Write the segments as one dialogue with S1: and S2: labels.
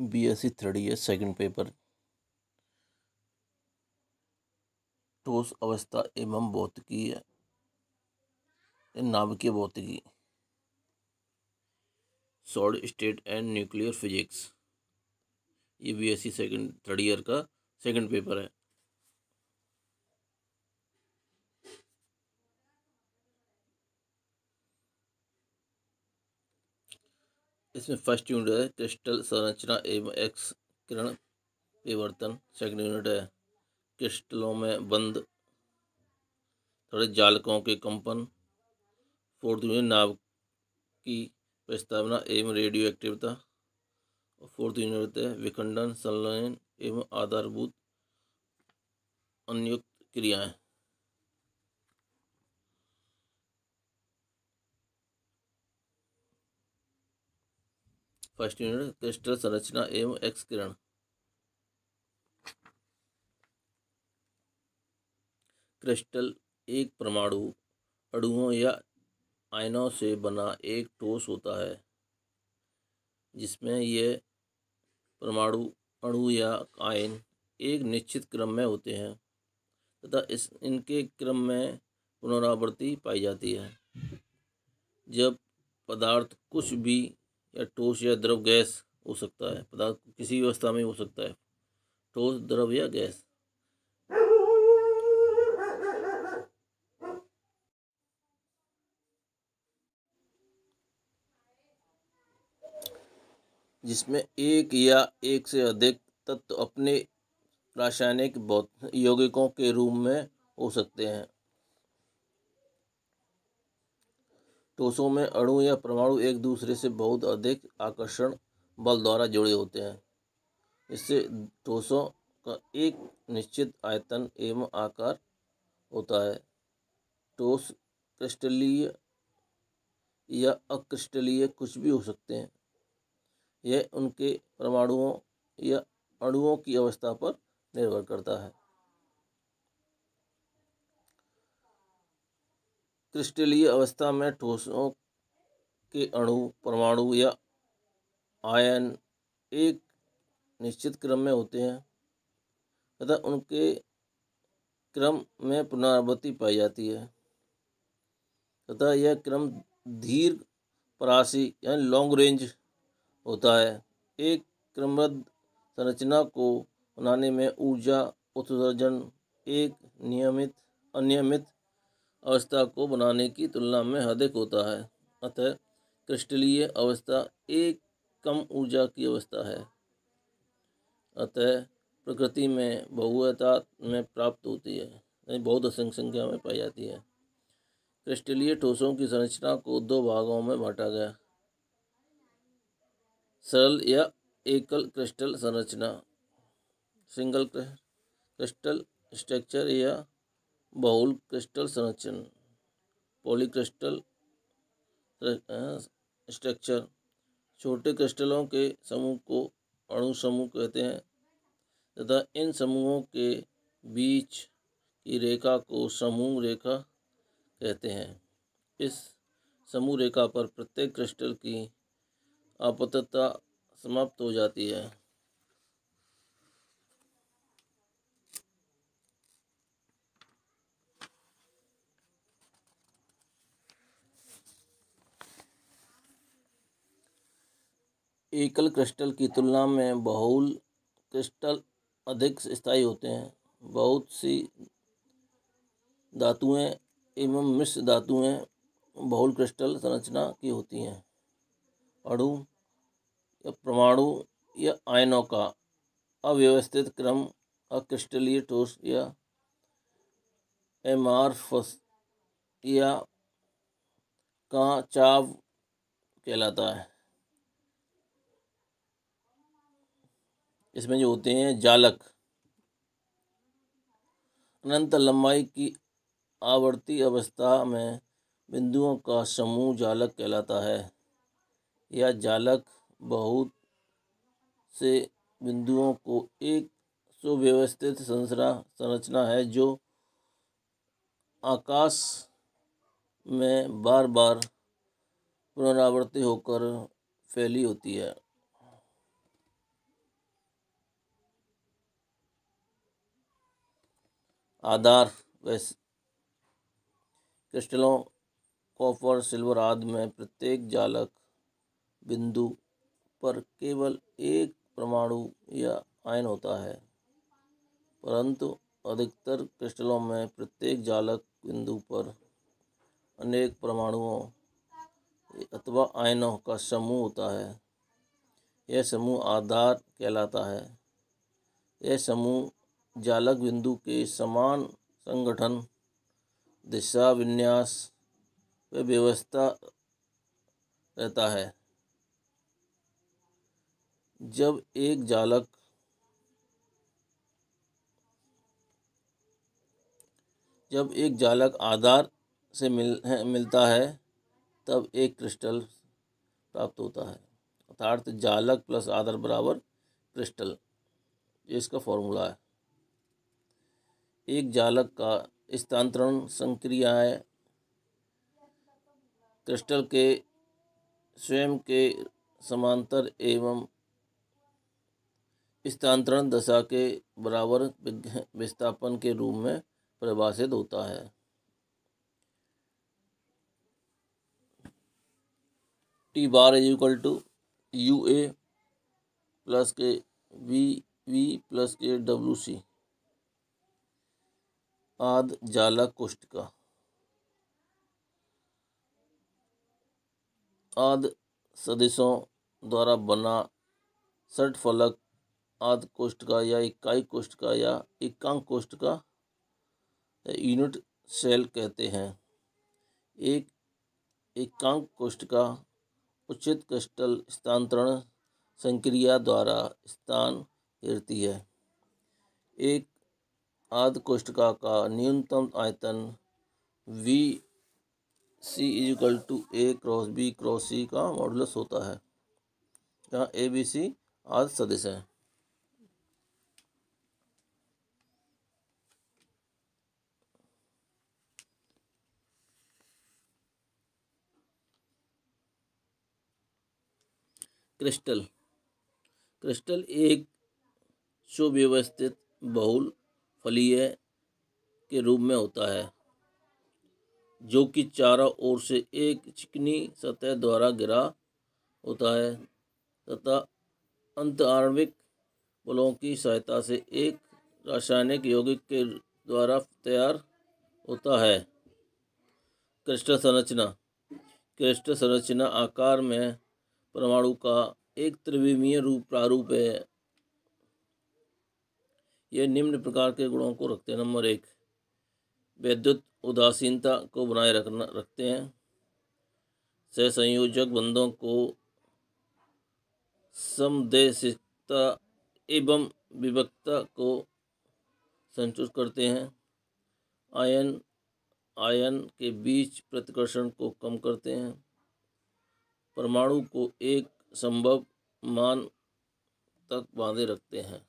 S1: B S C third year second paper ठोस अवस्था एवं भौतिकी नाभिकीय भौतिकी solid state and nuclear physics ये B S C second third year का सेकेंड पेपर है इसमें फर्स्ट यूनिट है क्रिस्टल संरचना एवं एक्स किरण परिवर्तन सेकंड यूनिट है क्रिस्टलों में बंद थोड़े जालकों के कंपन फोर्थ यूनिट नाव की प्रस्तावना एवं रेडियो एक्टिवता और फोर्थ यूनिट है विखंडन संलयन एवं आधारभूत अनुयुक्त क्रियाएं फर्स्ट यूनिट क्रिस्टल संरचना एवं एक्स किरण क्रिस्टल एक परमाणु अणुओं या आयनों से बना एक ठोस होता है जिसमें यह परमाणु अणु या आयन एक निश्चित क्रम में होते हैं तथा इस इनके क्रम में पुनरावृत्ति पाई जाती है जब पदार्थ कुछ भी या ठोस या द्रव गैस हो सकता है पदार्थ किसी व्यवस्था में हो सकता है ठोस द्रव या गैस जिसमें एक या एक से अधिक तत्व अपने रासायनिक यौगिकों के रूप में हो सकते हैं ठोसों तो में अणु या परमाणु एक दूसरे से बहुत अधिक आकर्षण बल द्वारा जुड़े होते हैं इससे ठोसों का एक निश्चित आयतन एवं आकार होता है ठोस क्रिस्टलीय या अक्रिस्टलीय कुछ भी हो सकते हैं यह उनके परमाणुओं या अणुओं की अवस्था पर निर्भर करता है क्रिस्टलीय अवस्था में ठोसों के अणु परमाणु या आयन एक निश्चित क्रम में होते हैं तथा उनके क्रम में पुनरावृत्ति पाई जाती है तथा यह क्रम दीर्घ परासी यानी लॉन्ग रेंज होता है एक क्रमबद्ध संरचना को बनाने में ऊर्जा उत्सर्जन एक नियमित अनियमित अवस्था को बनाने की तुलना में अधिक होता है अतः क्रिस्टलीय अवस्था एक कम ऊर्जा की अवस्था है अतः प्रकृति में बहुता में प्राप्त होती है यानी बहुत असंख्य संख्या में पाई जाती है क्रिस्टलीय ठोसों की संरचना को दो भागों में बांटा गया सरल या एकल क्रिस्टल संरचना सिंगल क्रिस्टल स्ट्रक्चर या बहुल क्रिस्टल संरचन पॉलीक्रिस्टल स्ट्रक्चर छोटे क्रिस्टलों के समूह को अणु समूह कहते हैं तथा इन समूहों के बीच की रेखा को समूह रेखा कहते हैं इस समूह रेखा पर प्रत्येक क्रिस्टल की आपतता समाप्त हो जाती है एकल क्रिस्टल की तुलना में बहुल क्रिस्टल अधिक स्थायी होते हैं बहुत सी धातुएं एवं मिश्र धातुएं बहुल क्रिस्टल संरचना की होती हैं अणु या परमाणु या आयनों का अव्यवस्थित क्रम अक्रिस्टलीय ठोस या एमारफस या काचाव कहलाता है इसमें जो होते हैं जालक अनंत लंबाई की आवर्ती अवस्था में बिंदुओं का समूह जालक कहलाता है यह जालक बहुत से बिंदुओं को एक सुव्यवस्थित संरचना संरचना है जो आकाश में बार बार पुनरावृत्ति होकर फैली होती है आधार वैसे क्रिस्टलों कॉपर सिल्वर आदि में प्रत्येक जालक बिंदु पर केवल एक परमाणु या आयन होता है परंतु अधिकतर क्रिस्टलों में प्रत्येक जालक बिंदु पर अनेक परमाणुओं अथवा आयनों का समूह होता है यह समूह आधार कहलाता है यह समूह जालक बिंदु के समान संगठन दिशा विन्यास व्यवस्था रहता है जब एक जालक जब एक जालक आधार से मिल है, मिलता है तब एक क्रिस्टल प्राप्त होता है अर्थात जालक प्लस आधार बराबर क्रिस्टल ये इसका फॉर्मूला है एक जालक का स्थानांतरण संक्रियाएं क्रिस्टल के स्वयं के समांतर एवं स्थानांतरण दशा के बराबर विस्थापन के रूप में परिभाषित होता है T bar is equal to U A plus K V V plus K W C आदि जाला कुष्ठ का आद सदिशों द्वारा बना सट फलक आद कोष्ठ का या इकाई कोष्ठ का या एकांक कोष्ठ का यूनिट सेल कहते हैं एक एकांक कोष्ठ का उचित कष्टल स्थानांतरण संक्रिया द्वारा स्थान घेरती है एक आदि कोष्टिका का न्यूनतम आयतन V C is equal to A cross B cross C का मॉडुलस होता है जहाँ ए बी सी आदि सदिश है क्रिस्टल क्रिस्टल एक सुव्यवस्थित बहुल फलीय के रूप में होता है जो कि चारों ओर से एक चिकनी सतह द्वारा घिरा होता है तथा अंत आणविक बलों की सहायता से एक रासायनिक यौगिक के द्वारा तैयार होता है क्रिस्टल संरचना क्रिस्टल संरचना आकार में परमाणु का एक त्रिविमीय रूप प्रारूप है ये निम्न प्रकार के गुणों को रखते हैं नंबर एक विद्युत उदासीनता को बनाए रखना रखते हैं सहसंयोजक बंधों को समदेशिकता एवं विभक्ता को संतुष्ट करते हैं आयन आयन के बीच प्रतिकर्षण को कम करते हैं परमाणु को एक संभव मान तक बांधे रखते हैं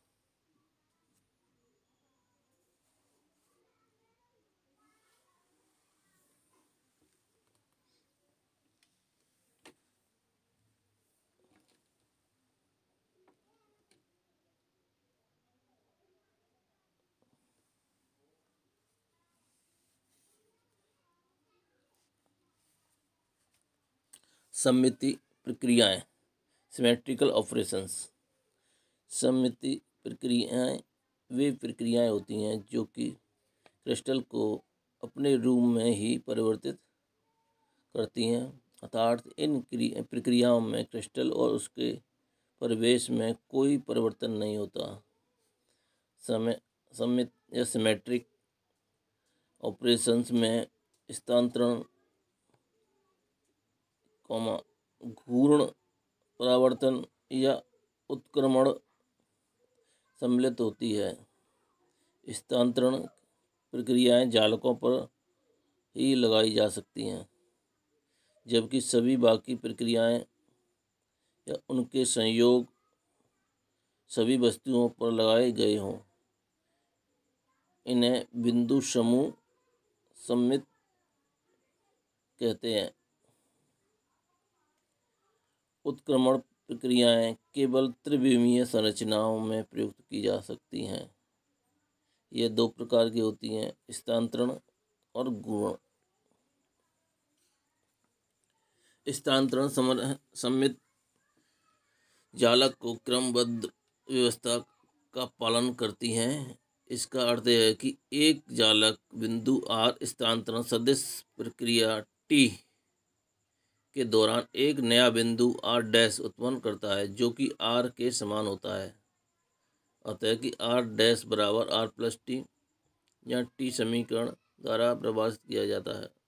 S1: सम्मिति प्रक्रियाएं सिमेट्रिकल ऑपरेशंस सम्मिति प्रक्रियाएं वे प्रक्रियाएं होती हैं जो कि क्रिस्टल को अपने रूप में ही परिवर्तित करती हैं अर्थात इन प्रक्रियाओं में क्रिस्टल और उसके परिवेश में कोई परिवर्तन नहीं होता समय सम्मित या सिमेट्रिक ऑपरेशंस में स्थानांतरण कौमा घूर्ण परावर्तन या उत्क्रमण सम्मिलित होती है स्थानांतरण प्रक्रियाएं जालकों पर ही लगाई जा सकती हैं जबकि सभी बाकी प्रक्रियाएं या उनके संयोग सभी वस्तुओं पर लगाए गए हों इन्हें बिंदु समूह सम्मित कहते हैं उत्क्रमण प्रक्रियाएं केवल त्रिविमीय संरचनाओं में प्रयुक्त की जा सकती हैं ये दो प्रकार की होती हैं स्थानांतरण और गुण स्थानांतरण सम्मित जालक को क्रमबद्ध व्यवस्था का पालन करती हैं इसका अर्थ यह है कि एक जालक बिंदु आर स्थानांतरण सदस्य प्रक्रिया टी के दौरान एक नया बिंदु आर डैश उत्पन्न करता है जो कि आर के समान होता है अतः कि आर डैश बराबर आर प्लस टी या टी समीकरण द्वारा प्रभाषित किया जाता है